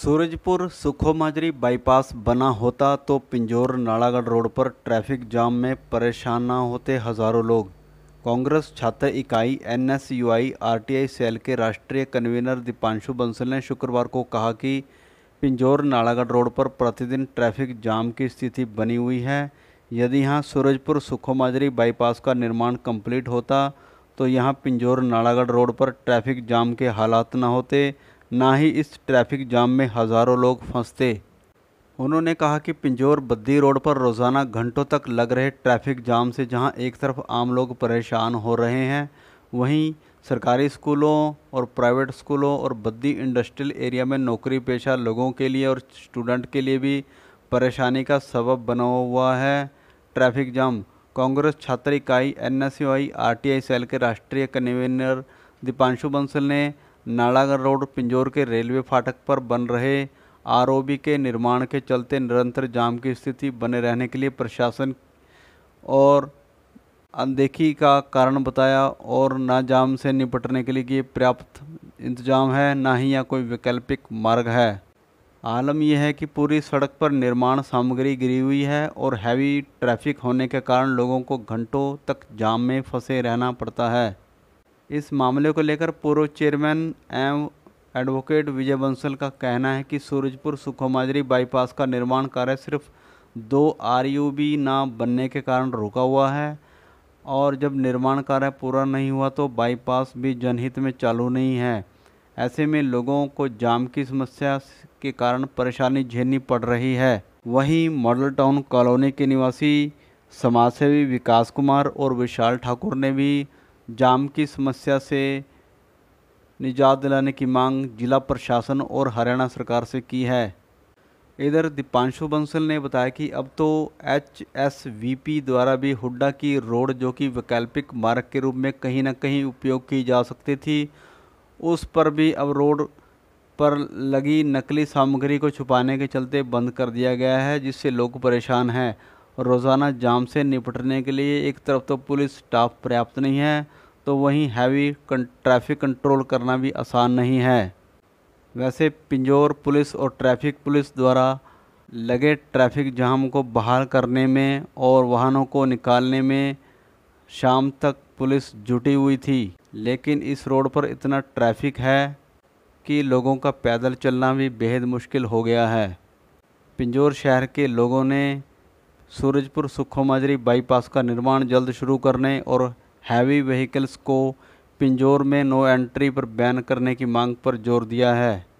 Surajpur सुखोमाजरी bypass बना होता तो पिंजौर नालागढ़ रोड पर ट्रैफिक जाम में परेशान ना होते हज़ारों लोग कांग्रेस छात्र इकाई N S U I R T I cell के राष्ट्रीय कन्वीनर दीपांशु बंसल ने शुक्रवार को कहा कि पिंजौर नालागढ़ रोड पर प्रतिदिन ट्रैफिक जाम की स्थिति बनी हुई है यदि यहाँ सूरजपुर सुखोमाजरी बाईपास का निर्माण कंप्लीट होता तो यहाँ पिंजौर नालागढ़ रोड पर ट्रैफिक जाम के हालात न होते ना ही इस ट्रैफिक जाम में हज़ारों लोग फंसते उन्होंने कहा कि पिंजौर बद्दी रोड पर रोज़ाना घंटों तक लग रहे ट्रैफिक जाम से जहां एक तरफ आम लोग परेशान हो रहे हैं वहीं सरकारी स्कूलों और प्राइवेट स्कूलों और बद्दी इंडस्ट्रियल एरिया में नौकरी पेशा लोगों के लिए और स्टूडेंट के लिए भी परेशानी का सबब बना हुआ है ट्रैफिक जाम कांग्रेस छात्र इकाई एन एस सेल के राष्ट्रीय कन्वीनर दीपांशु बंसल ने नालागढ़ रोड पिंजौर के रेलवे फाटक पर बन रहे आरओबी के निर्माण के चलते निरंतर जाम की स्थिति बने रहने के लिए प्रशासन और अनदेखी का कारण बताया और न जाम से निपटने के लिए पर्याप्त इंतजाम है ना ही यहाँ कोई वैकल्पिक मार्ग है आलम यह है कि पूरी सड़क पर निर्माण सामग्री गिरी हुई है और हैवी ट्रैफिक होने के कारण लोगों को घंटों तक जाम में फंसे रहना पड़ता है इस मामले को लेकर पूर्व चेयरमैन एवं एडवोकेट विजय बंसल का कहना है कि सूरजपुर सुखोमाजरी बाईपास का निर्माण कार्य सिर्फ दो आर ना बनने के कारण रुका हुआ है और जब निर्माण कार्य पूरा नहीं हुआ तो बाईपास भी जनहित में चालू नहीं है ऐसे में लोगों को जाम की समस्या के कारण परेशानी झेलनी पड़ रही है वहीं मॉडल टाउन कॉलोनी के निवासी समाजसेवी विकास कुमार और विशाल ठाकुर ने भी जाम की समस्या से निजात दिलाने की मांग जिला प्रशासन और हरियाणा सरकार से की है इधर दीपांशु बंसल ने बताया कि अब तो एच एस वी पी द्वारा भी हुड्डा की रोड जो कि वैकल्पिक मार्ग के रूप में कहीं ना कहीं उपयोग की जा सकती थी उस पर भी अब रोड पर लगी नकली सामग्री को छुपाने के चलते बंद कर दिया गया है जिससे लोग परेशान हैं रोज़ाना जाम से निपटने के लिए एक तरफ तो पुलिस स्टाफ पर्याप्त नहीं है तो वहीं हैवी ट्रैफिक कंट्रोल करना भी आसान नहीं है वैसे पिंजौर पुलिस और ट्रैफिक पुलिस द्वारा लगे ट्रैफिक जाम को बहाल करने में और वाहनों को निकालने में शाम तक पुलिस जुटी हुई थी लेकिन इस रोड पर इतना ट्रैफिक है कि लोगों का पैदल चलना भी बेहद मुश्किल हो गया है पिंजौर शहर के लोगों ने सूरजपुर सुखो माजरी बाईपास का निर्माण जल्द शुरू करने और हैवी व्हीकल्स को पिंजौर में नो एंट्री पर बैन करने की मांग पर जोर दिया है